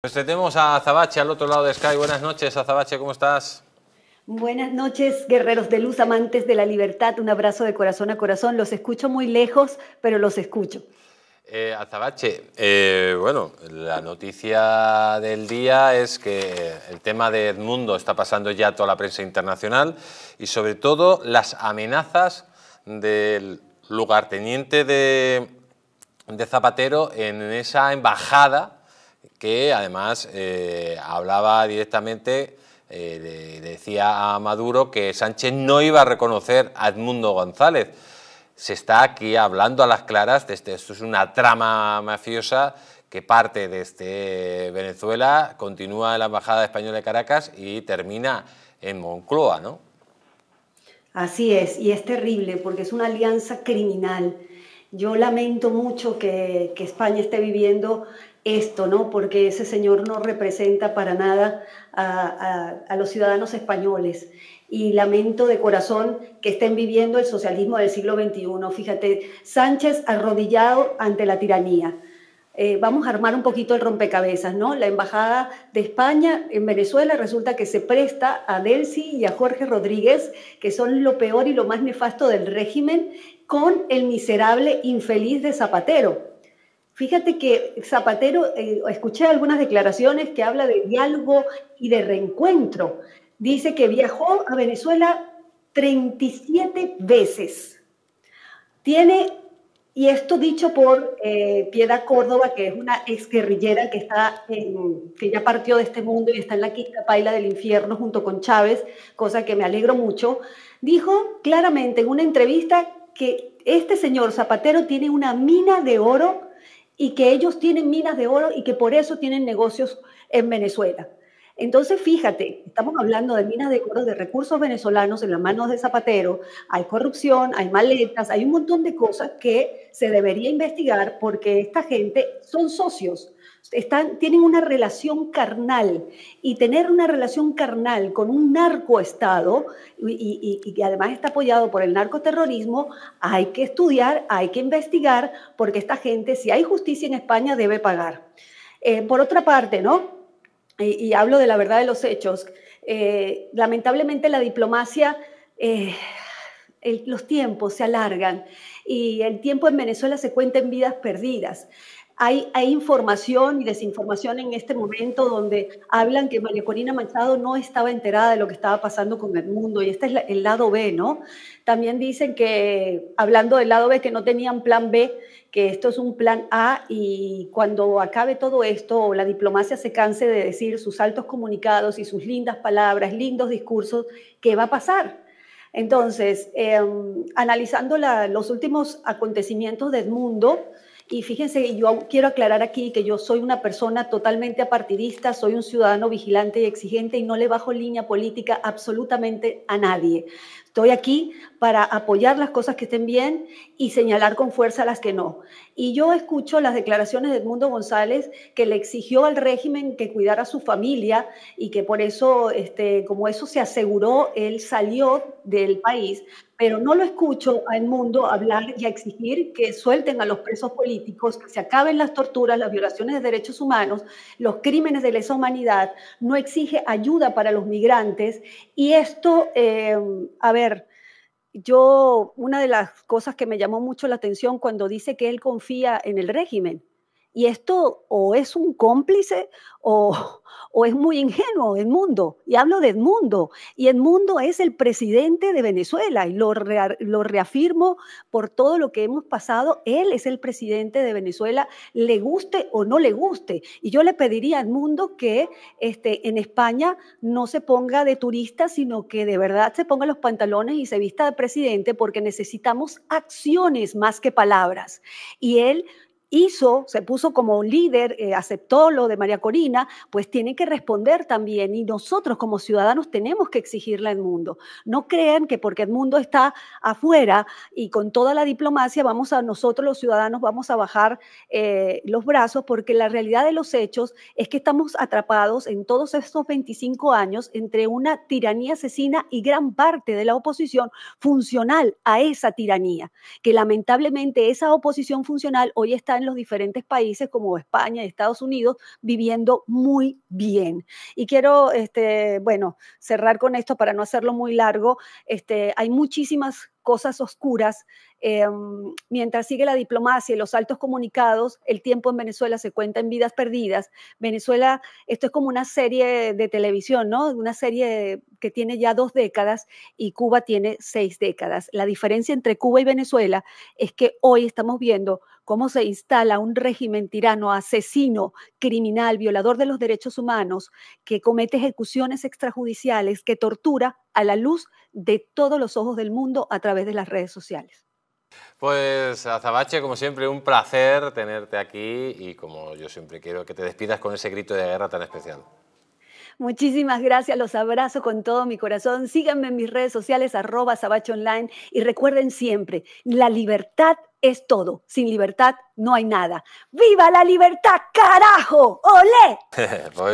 Nos pues tenemos a Zabache al otro lado de Sky. Buenas noches, Azabache, ¿cómo estás? Buenas noches, guerreros de luz, amantes de la libertad. Un abrazo de corazón a corazón. Los escucho muy lejos, pero los escucho. Eh, Azabache, eh, bueno, la noticia del día es que el tema de Edmundo está pasando ya a toda la prensa internacional y sobre todo las amenazas del lugarteniente de, de Zapatero en esa embajada que además eh, hablaba directamente, eh, decía a Maduro que Sánchez no iba a reconocer a Edmundo González. Se está aquí hablando a las claras, de este, esto es una trama mafiosa que parte desde este Venezuela, continúa en la Embajada Española de Caracas y termina en Moncloa, ¿no? Así es, y es terrible porque es una alianza criminal. Yo lamento mucho que, que España esté viviendo esto, ¿no? Porque ese señor no representa para nada a, los ciudadanos españoles. Y lamento de corazón que estén viviendo el socialismo del siglo XXI. Fíjate, Sánchez arrodillado ante la tiranía. Eh, vamos a armar un poquito el rompecabezas, ¿no? La Embajada de España en Venezuela resulta que se presta a Delcy y a Jorge Rodríguez, que son lo peor y lo más nefasto del régimen, con el miserable infeliz de Zapatero Fíjate que Zapatero, eh, escuché algunas declaraciones que habla de diálogo y de reencuentro. Dice que viajó a Venezuela 37 veces. Tiene, y esto dicho por Piedra eh, Piedad Córdoba, que es una ex que, está en, que ya partió de este mundo y está en la quinta paila del infierno junto con Chávez, cosa que me alegro mucho, dijo claramente en una entrevista que este señor Zapatero tiene una mina de oro y que ellos tienen minas de oro y que por eso tienen negocios en Venezuela. Entonces, fíjate, estamos hablando de minas de oro, de recursos venezolanos en las manos de Zapatero, hay corrupción, hay maletas, hay un montón de cosas que se debería investigar porque esta gente son socios están, tienen una relación carnal y tener una relación carnal con un narcoestado y, que además está apoyado por el narcoterrorismo, hay que estudiar, hay que investigar, porque esta gente, si hay justicia en España, debe pagar. Eh, por otra parte, ¿no? Y, hablo de la verdad de los hechos, eh, lamentablemente la diplomacia... Eh, los tiempos se alargan y el tiempo en Venezuela se cuenta en vidas perdidas. Hay, información y desinformación en este momento donde hablan que María Corina Machado no estaba enterada de lo que estaba pasando con el mundo y este es el lado B, ¿no? También dicen que, hablando del lado B, que no tenían plan B, que esto es un plan A y cuando acabe todo esto o la diplomacia se canse de decir sus altos comunicados y sus lindas palabras, lindos discursos, ¿qué va a pasar? Entonces, em, analizando los últimos acontecimientos del mundo, y fíjense, yo quiero aclarar aquí que yo soy una persona totalmente apartidista, soy un ciudadano vigilante y exigente y no le bajo línea política absolutamente a nadie. Estoy aquí para apoyar las cosas que estén bien y señalar con fuerza las que no. Y yo escucho las declaraciones de Edmundo González que le exigió al régimen que cuidara a su familia y que por eso, este, como eso se aseguró, él salió del país. Pero no lo escucho a Edmundo hablar y exigir que suelten a los presos políticos, que se acaben las torturas, las violaciones de derechos humanos, los crímenes de lesa humanidad. No exige ayuda para los migrantes. Y esto, eh, a ver, yo, una de las cosas que me llamó mucho la atención cuando dice que él confía en el régimen, y esto o es un cómplice o, es muy ingenuo Edmundo. Y hablo de Edmundo. Y Edmundo es el presidente de Venezuela. Y lo, reafirmo por todo lo que hemos pasado. Él es el presidente de Venezuela, le guste o no le guste. Y yo le pediría a Edmundo que este, en España no se ponga de turista, sino que de verdad se ponga los pantalones y se vista de presidente porque necesitamos acciones más que palabras. Y él hizo, se puso como un líder, eh, aceptó lo de María Corina, pues tiene que responder también y nosotros como ciudadanos tenemos que exigirle a Edmundo. No crean que porque Edmundo está afuera y con toda la diplomacia vamos a nosotros los ciudadanos vamos a bajar eh, los brazos porque la realidad de los hechos es que estamos atrapados en todos estos 25 años entre una tiranía asesina y gran parte de la oposición funcional a esa tiranía, que lamentablemente esa oposición funcional hoy está en los diferentes países como España y Estados Unidos viviendo muy bien. Y quiero, este, bueno, cerrar con esto para no hacerlo muy largo. Este, hay muchísimas cosas oscuras. Eh, mientras sigue la diplomacia y los altos comunicados, el tiempo en Venezuela se cuenta en vidas perdidas. Venezuela, esto es como una serie de televisión, ¿no? Una serie que tiene ya dos décadas y Cuba tiene seis décadas. La diferencia entre Cuba y Venezuela es que hoy estamos viendo cómo se instala un régimen tirano, asesino, criminal, violador de los derechos humanos, que comete ejecuciones extrajudiciales, que tortura a la luz de todos los ojos del mundo a través de las redes sociales. Pues Azabache, como siempre, un placer tenerte aquí y como yo siempre quiero que te despidas con ese grito de guerra tan especial. Muchísimas gracias, los abrazo con todo mi corazón. Síganme en mis redes sociales, arroba Online y recuerden siempre, la libertad es todo, sin libertad no hay nada. ¡Viva la libertad, carajo! ¡Olé!